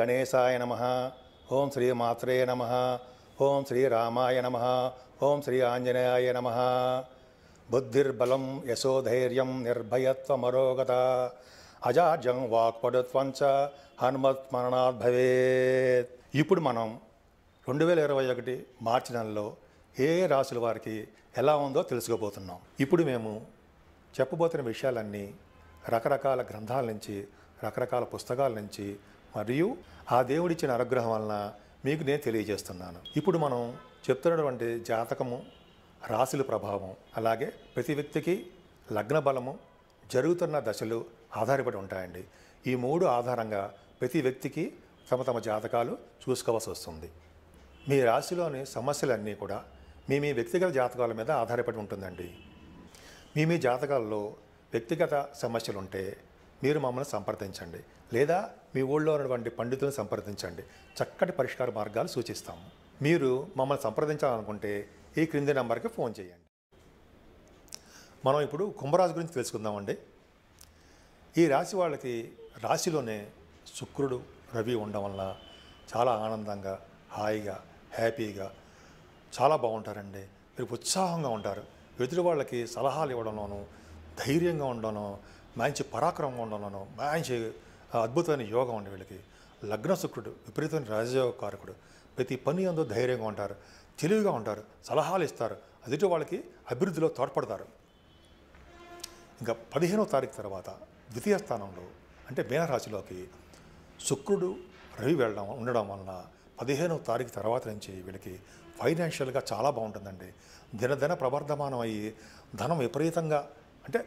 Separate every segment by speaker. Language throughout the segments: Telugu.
Speaker 1: గణేశాయ నమ ఓం శ్రీ మాత్రే నమ ఓం శ్రీ రామాయ నమ ఓం శ్రీ ఆంజనేయాయ నమ బుద్ధిర్బలం యశోధైర్యం నిర్భయత్వమరోగత అజాజం వాక్పడుత్వంచ హనుమత్మరణాద్ భవేత్ ఇప్పుడు మనం రెండు వేల ఇరవై ఒకటి మార్చి నెలలో ఏ రాశుల వారికి ఎలా ఉందో తెలుసుకోబోతున్నాం ఇప్పుడు మేము చెప్పబోతున్న విషయాలన్నీ రకరకాల గ్రంథాల నుంచి రకరకాల పుస్తకాల నుంచి మరియు ఆ దేవుడిచ్చిన అనుగ్రహం వలన మీకు నేను తెలియజేస్తున్నాను ఇప్పుడు మనం చెప్తున్నటువంటి జాతకము రాశుల ప్రభావం అలాగే ప్రతి వ్యక్తికి లగ్న బలము జరుగుతున్న దశలు ఆధారపడి ఉంటాయండి ఈ మూడు ఆధారంగా ప్రతి వ్యక్తికి తమ తమ జాతకాలు చూసుకోవాల్సి వస్తుంది మీ రాశిలోని సమస్యలన్నీ కూడా మీ మీ వ్యక్తిగత జాతకాల మీద ఆధారపడి ఉంటుందండి మీ మీ జాతకాల్లో వ్యక్తిగత సమస్యలుంటే మీరు మమ్మల్ని సంప్రదించండి లేదా మీ ఊళ్ళో ఉన్నటువంటి పండితులను సంప్రదించండి చక్కటి పరిష్కార మార్గాలు సూచిస్తాము మీరు మమ్మల్ని సంప్రదించాలనుకుంటే ఈ క్రింది నెంబర్కి ఫోన్ చేయండి మనం ఇప్పుడు కుంభరాశి గురించి తెలుసుకుందామండి ఈ రాశి వాళ్ళకి రాశిలోనే శుక్రుడు రవి ఉండడం వలన చాలా ఆనందంగా హాయిగా హ్యాపీగా చాలా బాగుంటారండి మీరు ఉత్సాహంగా ఉంటారు ఎదుటి వాళ్ళకి సలహాలు ఇవ్వడంలోనూ ధైర్యంగా ఉండడంలోనూ మంచి పరాక్రమంగా ఉండడంలోనూ మంచి అద్భుతమైన యోగం అండి వీళ్ళకి లగ్న శుక్రుడు విపరీతమైన రాజయోగ కారకుడు ప్రతి పని అందు ధైర్యంగా ఉంటారు తెలివిగా ఉంటారు సలహాలు ఇస్తారు అదిటి వాళ్ళకి అభివృద్ధిలో తోడ్పడతారు ఇంకా పదిహేనో తారీఖు తర్వాత ద్వితీయ స్థానంలో అంటే మీనరాశిలోకి శుక్రుడు రవి వెళ్ళడం ఉండడం వలన పదిహేనవ తారీఖు తర్వాత నుంచి వీళ్ళకి ఫైనాన్షియల్గా చాలా బాగుంటుందండి దినదిన ప్రవర్ధమానం అయ్యి ధనం విపరీతంగా అంటే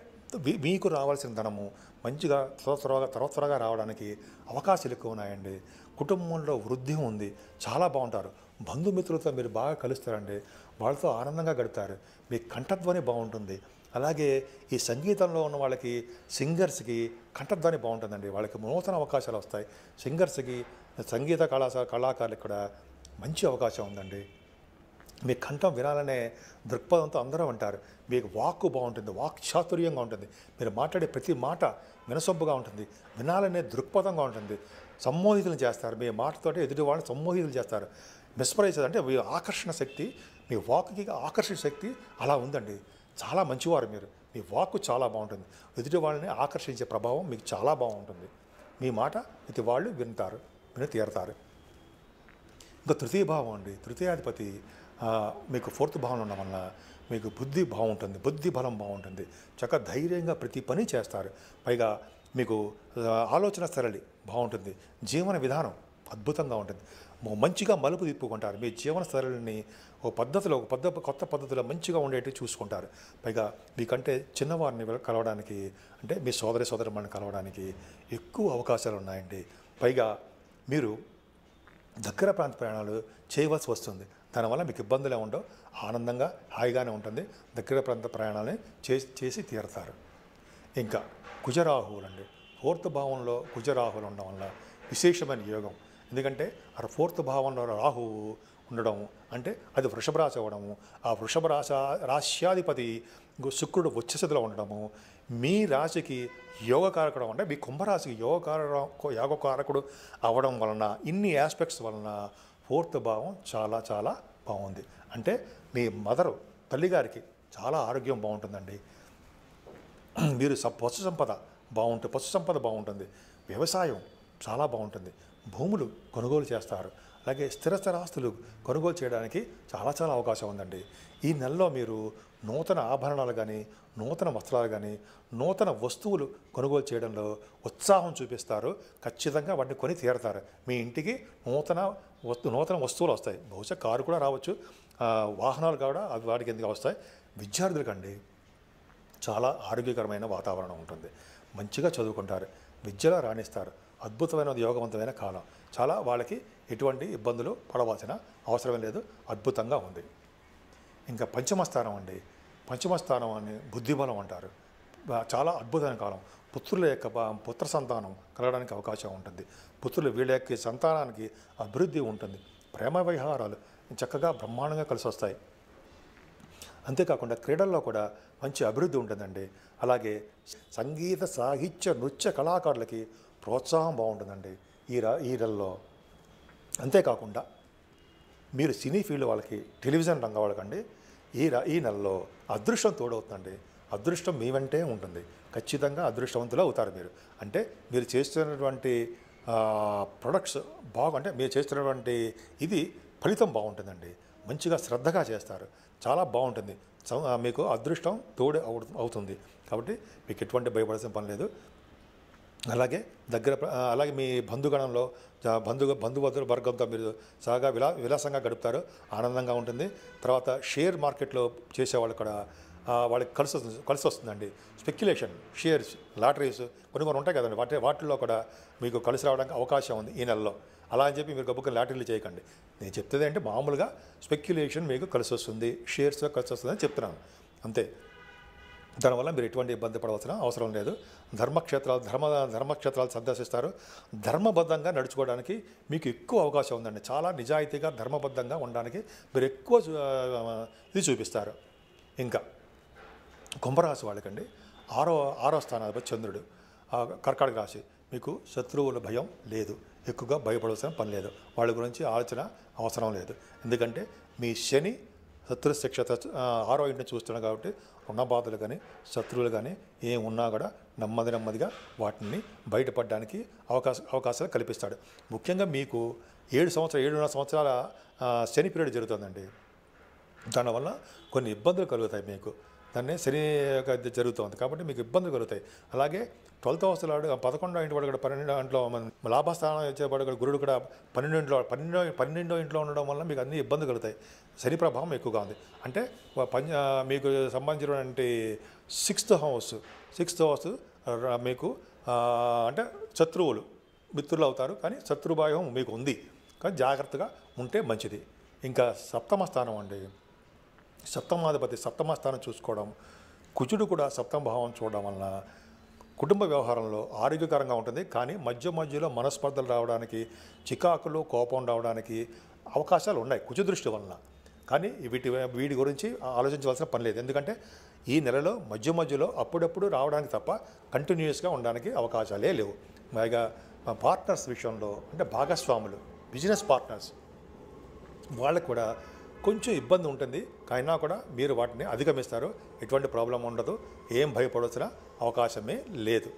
Speaker 1: మీకు రావాల్సిన ధనము మంచిగా త్వర త్వరగా త్వర త్వరగా రావడానికి అవకాశాలు ఎక్కువ ఉన్నాయండి కుటుంబంలో వృద్ధి ఉంది చాలా బాగుంటారు బంధుమిత్రులతో మీరు బాగా కలుస్తారండి వాళ్ళతో ఆనందంగా గడుపుతారు మీ కంఠధ్వని బాగుంటుంది అలాగే ఈ సంగీతంలో ఉన్న వాళ్ళకి సింగర్స్కి కంఠధ్వని బాగుంటుందండి వాళ్ళకి నూతన అవకాశాలు వస్తాయి సింగర్స్కి సంగీత కళాశాల కళాకారులకు కూడా మంచి అవకాశం ఉందండి మీ కంఠం వినాలనే దృక్పథంతో అందరూ అంటారు మీకు వాక్కు బాగుంటుంది వాక్ చాతుర్యంగా ఉంటుంది మీరు మాట్లాడే ప్రతి మాట వినసొంపుగా ఉంటుంది వినాలనే దృక్పథంగా ఉంటుంది సంబోధితులు చేస్తారు మీ మాటతో ఎదుటి వాళ్ళని సంబోధితులు చేస్తారు మిస్పరైజ్ అంటే మీ ఆకర్షణ శక్తి మీ వాక్కి ఆకర్షణ శక్తి అలా ఉందండి చాలా మంచివారు మీరు మీ వాక్కు చాలా బాగుంటుంది ఎదుటి వాళ్ళని ఆకర్షించే ప్రభావం మీకు చాలా బాగుంటుంది మీ మాట ఇది వాళ్ళు వింటారు విని తీరతారు ఇంకా తృతీయ భావం అండి తృతీయాధిపతి మీకు ఫోర్త్ భావన ఉండడం వల్ల మీకు బుద్ధి బాగుంటుంది బుద్ధి బలం బాగుంటుంది చక్క ధైర్యంగా ప్రతి పని చేస్తారు పైగా మీకు ఆలోచన సరళి బాగుంటుంది జీవన విధానం అద్భుతంగా ఉంటుంది మంచిగా మలుపు తిప్పుకుంటారు మీ జీవన సరళిని ఓ పద్ధతిలో ఒక పద్ధ కొత్త పద్ధతిలో మంచిగా ఉండేట్టు చూసుకుంటారు పైగా మీకంటే చిన్నవారిని కలవడానికి అంటే మీ సోదరి సోదరుమని కలవడానికి ఎక్కువ అవకాశాలు ఉన్నాయండి పైగా మీరు దగ్గర ప్రాంత ప్రయాణాలు చేయవలసి వస్తుంది దానివల్ల మీకు ఇబ్బందులే ఉండవు ఆనందంగా హాయిగానే ఉంటుంది దగ్గర ప్రాంత ప్రయాణాలని చేసి చేసి తీరతారు ఇంకా కుజరాహువులు అండి ఫోర్త్ భావంలో కుజరాహువులు ఉండడం వల్ల విశేషమైన యోగం ఎందుకంటే ఆ ఫోర్త్ భావంలో రాహువు ఉండడం అంటే అది వృషభ రాశి అవ్వడము ఆ వృషభ రాశ రాశ్యాధిపతి శుక్రుడు ఉచ్చస్థితిలో ఉండడము మీ రాశికి యోగకారకుడు అంటే మీ కుంభరాశికి యోగకార యోగకారకుడు అవ్వడం వలన ఇన్ని ఆస్పెక్ట్స్ వలన ఫోర్త్ భావం చాలా చాలా బాగుంది అంటే మీ మదరు తల్లిగారికి చాలా ఆరోగ్యం బాగుంటుందండి మీరు పశు సంపద బాగుంటుంది పశు సంపద బాగుంటుంది వ్యవసాయం చాలా బాగుంటుంది భూములు కొనుగోలు చేస్తారు అలాగే స్థిర స్థిరాస్తులు కొనుగోలు చేయడానికి చాలా చాలా అవకాశం ఉందండి ఈ నెలలో మీరు నూతన ఆభరణాలు కానీ నూతన వస్త్రాలు కానీ నూతన వస్తువులు కొనుగోలు చేయడంలో ఉత్సాహం చూపిస్తారు ఖచ్చితంగా వాటిని కొని తీరతారు మీ ఇంటికి నూతన వస్తు నూతన వస్తువులు వస్తాయి బహుశా కారు కూడా రావచ్చు వాహనాలు కూడా అవి వాటికి ఎందుకు వస్తాయి విద్యార్థులకండి చాలా ఆరోగ్యకరమైన వాతావరణం ఉంటుంది మంచిగా చదువుకుంటారు విద్యలో రాణిస్తారు అద్భుతమైన యోగవంతమైన కాలం చాలా వాళ్ళకి ఎటువంటి ఇబ్బందులు పడవలసిన అవసరం లేదు అద్భుతంగా ఉంది ఇంకా పంచమస్థానం అండి పంచమ స్థానం బుద్ధిబలం అంటారు చాలా అద్భుతమైన కాలం పుత్రుల యొక్క పుత్ర సంతానం కలగడానికి అవకాశం ఉంటుంది పుత్రులు వీళ్ళ యొక్క సంతానానికి అభివృద్ధి ఉంటుంది ప్రేమ వ్యవహారాలు చక్కగా బ్రహ్మాండంగా కలిసి వస్తాయి అంతేకాకుండా క్రీడల్లో కూడా మంచి అభివృద్ధి ఉంటుందండి అలాగే సంగీత సాహిత్య నృత్య కళాకారులకి ప్రోత్సాహం బాగుంటుందండి ఈ ఈరల్లో అంతేకాకుండా మీరు సినీ ఫీల్డ్ వాళ్ళకి టెలివిజన్ రంగం వాళ్ళకండి ఈ ఈ నెలలో అదృష్టం తోడవుతుందండి అదృష్టం మీ వెంటే ఉంటుంది ఖచ్చితంగా అదృష్టవంతులు అవుతారు మీరు అంటే మీరు చేస్తున్నటువంటి ప్రొడక్ట్స్ బాగు అంటే మీరు చేస్తున్నటువంటి ఇది ఫలితం బాగుంటుందండి మంచిగా శ్రద్ధగా చేస్తారు చాలా బాగుంటుంది మీకు అదృష్టం తోడు అవుతుంది కాబట్టి మీకు ఎటువంటి భయపడాల్సిన పని లేదు అలాగే దగ్గర అలాగే మీ బంధుగణంలో బంధు బంధువద్దుల వర్గంతో మీరు చక్కగా విలా విలాసంగా గడుపుతారు ఆనందంగా ఉంటుంది తర్వాత షేర్ మార్కెట్లో చేసేవాళ్ళు కూడా వాళ్ళకి కలిసి వస్తుంది కలిసి వస్తుందండి స్పెక్యులేషన్ షేర్స్ లాటరీస్ కొన్ని కొన్ని ఉంటాయి కదండి వాటి వాటిల్లో కూడా మీకు కలిసి రావడానికి అవకాశం ఉంది ఈ నెలలో అలా అని చెప్పి మీరు గబ్బుకుని లాటరీలు చేయకండి నేను చెప్తుంది అంటే మామూలుగా స్పెక్యులేషన్ మీకు కలిసి వస్తుంది షేర్స్ కలిసి వస్తుందని చెప్తున్నాను అంతే దానివల్ల మీరు ఎటువంటి ఇబ్బంది పడవలసిన అవసరం లేదు ధర్మక్షేత్రాలు ధర్మ ధర్మక్షేత్రాలు సందర్శిస్తారు ధర్మబద్ధంగా నడుచుకోవడానికి మీకు ఎక్కువ అవకాశం ఉందండి చాలా నిజాయితీగా ధర్మబద్ధంగా ఉండడానికి మీరు ఎక్కువ ఇది చూపిస్తారు ఇంకా కుంభరాశి వాళ్ళకండి ఆరో ఆరో స్థానాధిపతి చంద్రుడు కర్కాటక రాశి మీకు శత్రువుల భయం లేదు ఎక్కువగా భయపడవలసిన పని లేదు వాళ్ళ గురించి ఆలోచన అవసరం లేదు ఎందుకంటే మీ శని శత్రుశిక్షత ఆరో ఇంటిని చూస్తున్నాడు కాబట్టి రుణబాధలు కానీ శత్రువులు కానీ ఏం ఉన్నా కూడా నెమ్మది నెమ్మదిగా వాటిని బయటపడడానికి అవకాశ అవకాశాలు కల్పిస్తాడు ముఖ్యంగా మీకు ఏడు సంవత్సరం ఏడున్నర సంవత్సరాల శని పీరియడ్ జరుగుతుందండి దానివల్ల కొన్ని ఇబ్బందులు కలుగుతాయి మీకు దాన్ని శరీరం జరుగుతుంది కాబట్టి మీకు ఇబ్బందులు కలుగుతాయి అలాగే ట్వెల్త్ హౌస్లో పదకొండో ఇంటి వాడు కూడా పన్నెండో ఇంట్లో లాభస్థానం వచ్చేవాడు కూడా గురుడు కూడా పన్నెండు ఇంట్లో పన్నెండో పన్నెండో ఇంట్లో ఉండడం వల్ల మీకు అన్ని ఇబ్బందులు కలుగుతాయి శని ప్రభావం ఎక్కువగా ఉంది అంటే పంచ మీకు సంబంధించినటువంటి సిక్స్త్ హౌస్ సిక్స్త్ హౌస్ మీకు అంటే శత్రువులు మిత్రులు అవుతారు కానీ శత్రుభావం మీకు ఉంది కానీ జాగ్రత్తగా ఉంటే మంచిది ఇంకా సప్తమ స్థానం అండి సప్తమాధిపతి సప్తమ స్థానం చూసుకోవడం కుజుడు కూడా భావం చూడడం వలన కుటుంబ వ్యవహారంలో ఆరోగ్యకరంగా ఉంటుంది కానీ మధ్య మధ్యలో మనస్పర్ధలు రావడానికి చికాకులు కోపం రావడానికి అవకాశాలు ఉన్నాయి కుజు దృష్టి వలన కానీ వీటి వీటి గురించి ఆలోచించవలసిన పని లేదు ఎందుకంటే ఈ నెలలో మధ్య మధ్యలో అప్పుడప్పుడు రావడానికి తప్ప కంటిన్యూస్గా ఉండడానికి అవకాశాలే లేవు పైగా పార్ట్నర్స్ విషయంలో అంటే భాగస్వాములు బిజినెస్ పార్ట్నర్స్ వాళ్ళకు కూడా కొంచెం ఇబ్బంది ఉంటుంది అయినా కూడా మీరు వాటిని అధిగమిస్తారు ఎటువంటి ప్రాబ్లం ఉండదు ఏం భయపడవలసిన అవకాశమే లేదు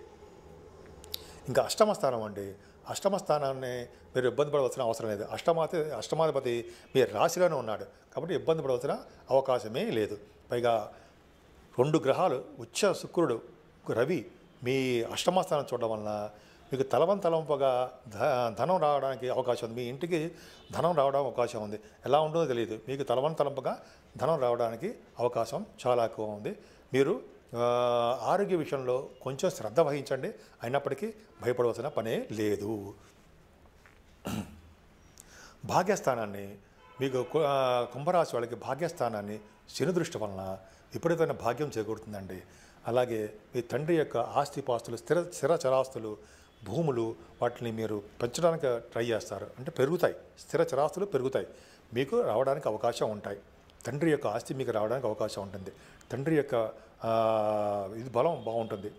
Speaker 1: ఇంకా అష్టమ స్థానం అండి అష్టమ స్థానాన్ని మీరు ఇబ్బంది పడవలసిన అవసరం లేదు అష్టమాతి అష్టమాధిపతి మీ రాశిలోనే ఉన్నాడు కాబట్టి ఇబ్బంది పడవలసిన అవకాశమే లేదు పైగా రెండు గ్రహాలు ఉచ్చ శుక్రుడు రవి మీ అష్టమ స్థానం చూడడం వలన మీకు తలవం ధ ధనం రావడానికి అవకాశం ఉంది మీ ఇంటికి ధనం రావడం అవకాశం ఉంది ఎలా ఉండదో తెలియదు మీకు తలవం తలంపగా ధనం రావడానికి అవకాశం చాలా ఎక్కువ ఉంది మీరు ఆరోగ్య విషయంలో కొంచెం శ్రద్ధ వహించండి అయినప్పటికీ భయపడవలసిన పనే లేదు భాగ్యస్థానాన్ని మీకు కుంభరాశి వాళ్ళకి భాగ్యస్థానాన్ని శని దృష్టి వలన విపరీతమైన భాగ్యం చేకూరుతుందండి అలాగే మీ తండ్రి యొక్క ఆస్తిపాస్తులు స్థిర స్థిర చరాస్తులు భూములు వాటిని మీరు పెంచడానికి ట్రై చేస్తారు అంటే పెరుగుతాయి స్థిర చరాస్తులు పెరుగుతాయి మీకు రావడానికి అవకాశం ఉంటాయి తండ్రి యొక్క ఆస్తి మీకు రావడానికి అవకాశం ఉంటుంది తండ్రి యొక్క ఇది బలం బాగుంటుంది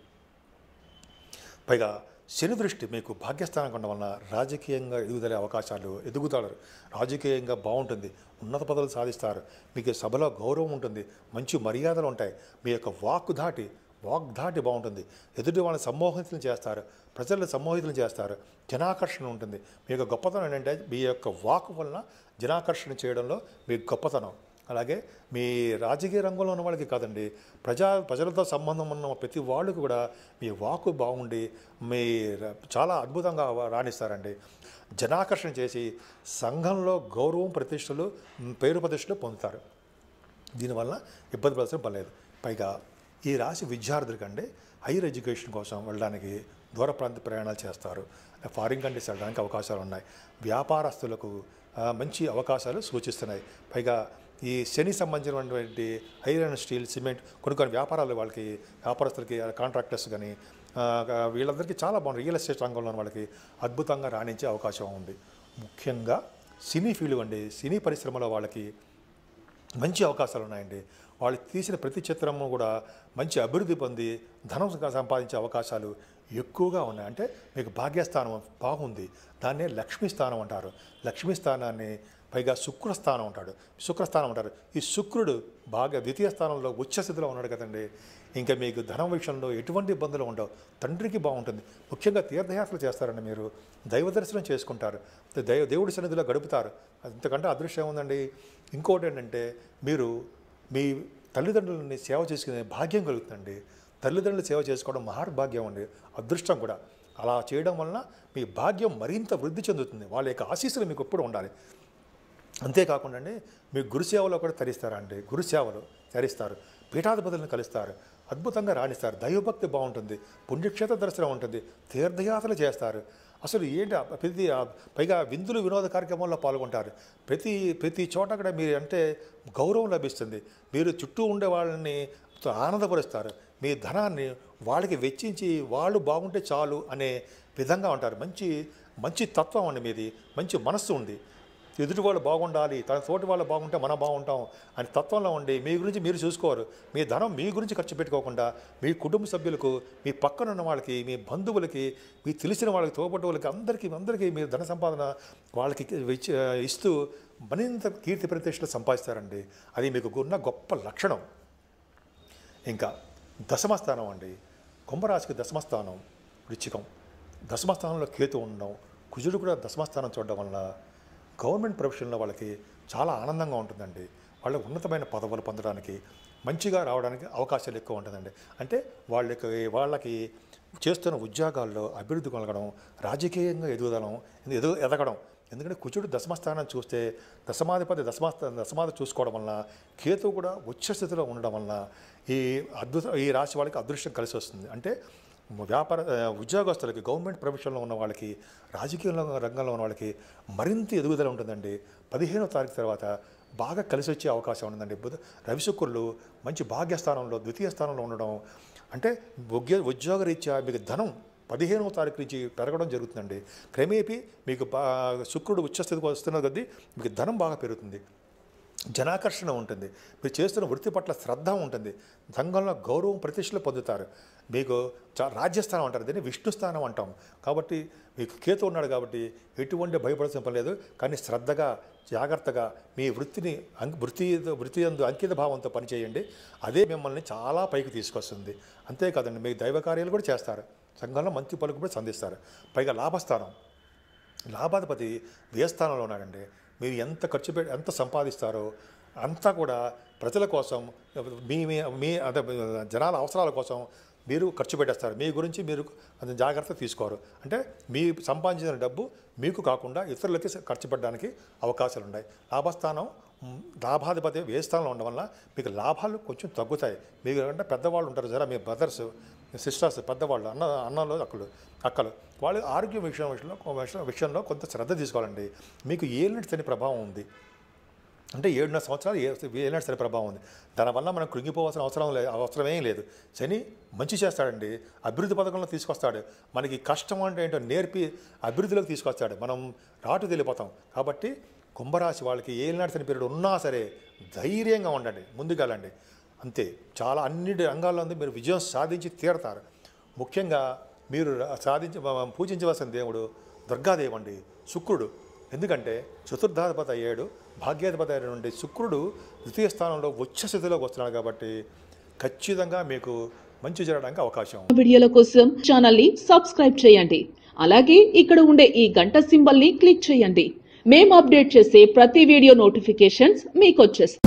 Speaker 1: పైగా శని దృష్టి మీకు భాగ్యస్థానం ఉండడం వలన రాజకీయంగా ఎదుగుదలే అవకాశాలు ఎదుగుతారు రాజకీయంగా బాగుంటుంది ఉన్నత పదవులు సాధిస్తారు మీకు సభలో గౌరవం ఉంటుంది మంచి మర్యాదలు ఉంటాయి మీ యొక్క వాక్కు దాటి వాగ్దాటి బాగుంటుంది ఎదుటి వాళ్ళని సమ్మోహితులు చేస్తారు ప్రజలను సమ్మోహితులు చేస్తారు జనాకర్షణ ఉంటుంది మీ యొక్క గొప్పతనం ఏంటంటే మీ యొక్క వాక్ వలన జనాకర్షణ చేయడంలో మీ గొప్పతనం అలాగే మీ రాజకీయ రంగంలో ఉన్న వాళ్ళకి కాదండి ప్రజా ప్రజలతో సంబంధం ఉన్న ప్రతి వాళ్ళు కూడా మీ వాకు బాగుండి మీ చాలా అద్భుతంగా రాణిస్తారండి జనాకర్షణ చేసి సంఘంలో గౌరవం ప్రతిష్టలు పేరు ప్రతిష్టలు పొందుతారు దీనివల్ల ఇబ్బంది పడాల్సిన పర్లేదు పైగా ఈ రాశి విద్యార్థుల కంటే హైయర్ ఎడ్యుకేషన్ కోసం వెళ్ళడానికి దూర ప్రాంత ప్రయాణాలు చేస్తారు ఫారిన్ కంట్రీస్ వెళ్ళడానికి అవకాశాలు ఉన్నాయి వ్యాపారస్తులకు మంచి అవకాశాలు సూచిస్తున్నాయి పైగా ఈ శని సంబంధించినటువంటి ఐరన్ స్టీల్ సిమెంట్ కొన్ని కొన్ని వ్యాపారాలు వాళ్ళకి వ్యాపారస్తులకి కాంట్రాక్టర్స్ కానీ వీళ్ళందరికీ చాలా బాగుంది రియల్ ఎస్టేట్ రంగంలో వాళ్ళకి అద్భుతంగా రాణించే అవకాశం ఉంది ముఖ్యంగా సినీ ఫీల్డ్ అండి సినీ పరిశ్రమలో వాళ్ళకి మంచి అవకాశాలు ఉన్నాయండి వాళ్ళు తీసిన ప్రతి చిత్రము కూడా మంచి అభివృద్ధి పొంది ధనం సంపాదించే అవకాశాలు ఎక్కువగా ఉన్నాయి అంటే మీకు భాగ్యస్థానం బాగుంది దాన్నే లక్ష్మీ స్థానం అంటారు లక్ష్మీ స్థానాన్ని పైగా శుక్రస్థానం అంటాడు శుక్రస్థానం అంటారు ఈ శుక్రుడు బాగా ద్వితీయ స్థానంలో ఉచ్చస్థితిలో ఉన్నాడు కదండి ఇంకా మీకు ధనం విషయంలో ఎటువంటి ఇబ్బందులు ఉండవు తండ్రికి బాగుంటుంది ముఖ్యంగా తీర్థయాత్రలు చేస్తారండి మీరు దైవ దర్శనం చేసుకుంటారు దైవ దేవుడి సన్నిధిలో గడుపుతారు అంతకంటే అదృశ్యం ఉందండి ఇంకోటి ఏంటంటే మీరు మీ తల్లిదండ్రులని సేవ చేసుకునే భాగ్యం కలుగుతుందండి తల్లిదండ్రులు సేవ చేసుకోవడం మహాభాగ్యం అండి అదృష్టం కూడా అలా చేయడం వలన మీ భాగ్యం మరింత వృద్ధి చెందుతుంది వాళ్ళ యొక్క ఆశీస్సులు మీకు ఎప్పుడు ఉండాలి అంతేకాకుండా అండి మీ గురుసేవలో కూడా తరిస్తారండి గురుసేవలు తరిస్తారు పీఠాధిపతులను కలుస్తారు అద్భుతంగా రాణిస్తారు దైవభక్తి బాగుంటుంది పుణ్యక్షేత్ర దర్శనం ఉంటుంది తీర్థయాత్రలు చేస్తారు అసలు ఏంటి ప్రతి పైగా విందులు వినోద కార్యక్రమంలో పాల్గొంటారు ప్రతి ప్రతి చోట కూడా మీరు అంటే గౌరవం లభిస్తుంది మీరు చుట్టూ ఉండే వాళ్ళని ఆనందపరుస్తారు మీ ధనాన్ని వాళ్ళకి వెచ్చించి వాళ్ళు బాగుంటే చాలు అనే విధంగా ఉంటారు మంచి మంచి తత్వం అండి మీది మంచి మనస్సు ఉంది ఎదుటి వాళ్ళు బాగుండాలి తన తోటి వాళ్ళు బాగుంటే మనం బాగుంటాం అని తత్వంలో ఉండి మీ గురించి మీరు చూసుకోరు మీ ధనం మీ గురించి ఖర్చు పెట్టుకోకుండా మీ కుటుంబ సభ్యులకు మీ పక్కన ఉన్న వాళ్ళకి మీ బంధువులకి మీ తెలిసిన వాళ్ళకి తోపట్టు వాళ్ళకి అందరికీ అందరికీ మీరు ధన సంపాదన వాళ్ళకి ఇస్తూ మరింత కీర్తి ప్రతిష్టలు సంపాదిస్తారండి అది మీకు ఉన్న గొప్ప లక్షణం ఇంకా దశమస్థానం అండి కుంభరాశికి దశమస్థానం వృచ్చికం దశమస్థానంలో కేతు ఉండడం కుజుడు కూడా దశమస్థానం చూడడం వల్ల గవర్నమెంట్ ప్రొఫెషన్లో వాళ్ళకి చాలా ఆనందంగా ఉంటుందండి వాళ్ళ ఉన్నతమైన పదవులు పొందడానికి మంచిగా రావడానికి అవకాశాలు ఎక్కువ ఉంటుందండి అంటే వాళ్ళకి వాళ్ళకి చేస్తున్న ఉద్యోగాల్లో అభివృద్ధి కలగడం రాజకీయంగా ఎదుగుదలం ఎదు ఎదగడం ఎందుకంటే కుచుడు దశమస్థానం చూస్తే దశమాధిపతి దశమాస్థ దశమాధి చూసుకోవడం వలన కేతు కూడా ఉచ్చస్థితిలో స్థితిలో ఉండడం వలన ఈ అద్భుత ఈ రాశి వాళ్ళకి అదృష్టం కలిసి వస్తుంది అంటే వ్యాపార ఉద్యోగస్తులకి గవర్నమెంట్ ప్రొఫెషన్లో ఉన్న వాళ్ళకి రాజకీయ రంగంలో ఉన్న వాళ్ళకి మరింత ఎదుగుదల ఉంటుందండి పదిహేనో తారీఖు తర్వాత బాగా కలిసి వచ్చే అవకాశం ఉందండి బుధ రవిశుక్రులు మంచి భాగ్యస్థానంలో ద్వితీయ స్థానంలో ఉండడం అంటే ఉద్యోగ ఉద్యోగరీత్యా మీకు ధనం పదిహేనవ తారీఖు నుంచి పెరగడం జరుగుతుందండి క్రమేపీ మీకు బాగా శుక్రుడు ఉచ్చస్థితికి వస్తున్న కొద్దీ మీకు ధనం బాగా పెరుగుతుంది జనాకర్షణ ఉంటుంది మీరు చేస్తున్న వృత్తి పట్ల శ్రద్ధ ఉంటుంది సంఘంలో గౌరవం ప్రతిష్టలు పొందుతారు మీకు రాజ్యస్థానం అంటారు దీన్ని విష్ణు స్థానం అంటాం కాబట్టి మీకు కేతు ఉన్నాడు కాబట్టి ఎటువంటి భయపడాల్సిన పని లేదు కానీ శ్రద్ధగా జాగ్రత్తగా మీ వృత్తిని వృత్తి వృత్తి అందు అంకిత భావంతో పనిచేయండి అదే మిమ్మల్ని చాలా పైకి తీసుకొస్తుంది అంతేకాదండి మీకు దైవ కార్యాలు కూడా చేస్తారు సంఘంలో మంచి పలుకు కూడా సంధిస్తారు పైగా లాభస్థానం లాభాధిపతి వ్యయస్థానంలో ఉన్నాడండి మీరు ఎంత ఖర్చు పెట్టి ఎంత సంపాదిస్తారో అంతా కూడా ప్రజల కోసం మీ మీ అదే జనాల అవసరాల కోసం మీరు ఖర్చు పెట్టేస్తారు మీ గురించి మీరు కొంచెం జాగ్రత్త తీసుకోరు అంటే మీ సంపాదించిన డబ్బు మీకు కాకుండా ఇతరులకి ఖర్చు పెట్టడానికి అవకాశాలు ఉన్నాయి లాభస్థానం లాభాధిపతి ఏ స్థానంలో ఉండడం వల్ల మీకు లాభాలు కొంచెం తగ్గుతాయి మీరు కంటే పెద్దవాళ్ళు ఉంటారు జరా మీ బ్రదర్స్ సిస్టర్స్ పెద్దవాళ్ళు అన్న అన్నలు అక్కలు అక్కలు వాళ్ళు ఆరోగ్యం విషయం విషయంలో విషయంలో కొంత శ్రద్ధ తీసుకోవాలండి మీకు ఏలినటి అనే ప్రభావం ఉంది అంటే ఏడున్నర సంవత్సరాలు ఏనాడు సరే ప్రభావం ఉంది దానివల్ల మనం కృంగిపోవాల్సిన అవసరం లేదు అవసరమే లేదు శని మంచి చేస్తాడండి అభివృద్ధి పథకంలో తీసుకొస్తాడు మనకి కష్టం అంటే ఏంటో నేర్పి అభివృద్ధిలోకి తీసుకొస్తాడు మనం రాటు తెలిపోతాం కాబట్టి కుంభరాశి వాళ్ళకి ఏనాడు శని పీరియడ్ ఉన్నా సరే ధైర్యంగా ఉండండి ముందుకెళ్ళండి అంతే చాలా అన్ని రంగాల్లో మీరు విజయం సాధించి తీరతారు ముఖ్యంగా మీరు సాధించి పూజించవలసిన దేవుడు దుర్గాదేవి అండి శుక్రుడు ఎందుకంటే చతుర్థాధిపతి అయ్యాడు భాగ్యాధిపతి అయినటువంటి శుక్రుడు ద్వితీయ స్థానంలో వచ్చే స్థితిలోకి వస్తున్నాడు కాబట్టి ఖచ్చితంగా మీకు మంచి జరగడానికి అవకాశం వీడియోల కోసం ఛానల్ ని సబ్స్క్రైబ్ చేయండి అలాగే ఇక్కడ ఉండే ఈ గంట సింబల్ ని క్లిక్ చేయండి మేము అప్డేట్ చేసే ప్రతి వీడియో నోటిఫికేషన్స్ మీకు వచ్చేస్తాయి